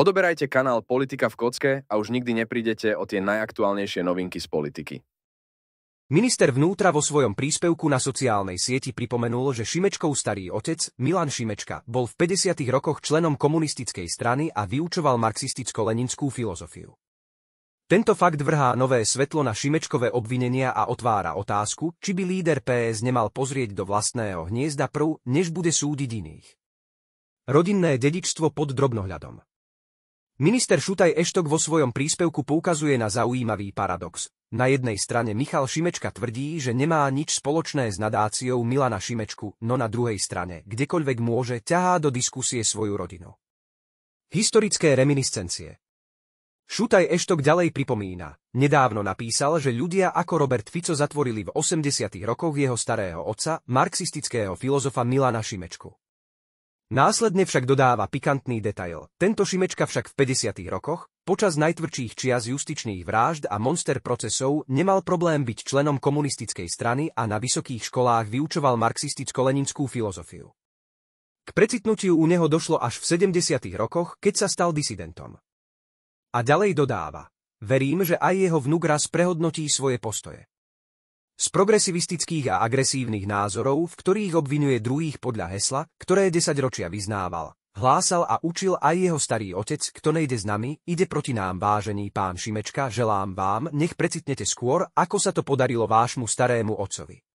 Odoberajte kanál Politika v kocke a už nikdy neprídete o tie najaktuálnejšie novinky z politiky. Minister vnútra vo svojom príspevku na sociálnej sieti pripomenul, že Šimečkov starý otec, Milan Šimečka, bol v 50. rokoch členom komunistickej strany a vyučoval marxisticko-leninskú filozofiu. Tento fakt vrhá nové svetlo na Šimečkové obvinenia a otvára otázku, či by líder PS nemal pozrieť do vlastného hniezda prv, než bude súdiť iných. Rodinné dedičstvo pod drobnohľadom Minister Šutaj Eštok vo svojom príspevku poukazuje na zaujímavý paradox. Na jednej strane Michal Šimečka tvrdí, že nemá nič spoločné s nadáciou Milana Šimečku, no na druhej strane, kdekoľvek môže, ťahá do diskusie svoju rodinu. Historické reminiscencie Šutaj Eštok ďalej pripomína. Nedávno napísal, že ľudia ako Robert Fico zatvorili v 80. rokoch jeho starého otca, marxistického filozofa Milana Šimečku. Následne však dodáva pikantný detail. Tento Šimečka však v 50. rokoch, počas najtvrdších čias justičných vražd a monster procesov, nemal problém byť členom komunistickej strany a na vysokých školách vyučoval marxisticko-leninskú filozofiu. K precitnutiu u neho došlo až v 70. rokoch, keď sa stal disidentom. A ďalej dodáva. Verím, že aj jeho vnúk raz prehodnotí svoje postoje z progresivistických a agresívnych názorov, v ktorých obvinuje druhých podľa hesla, ktoré desaťročia vyznával. Hlásal a učil aj jeho starý otec, kto nejde s nami, ide proti nám vážený pán Šimečka, želám vám, nech precitnete skôr, ako sa to podarilo vášmu starému otcovi.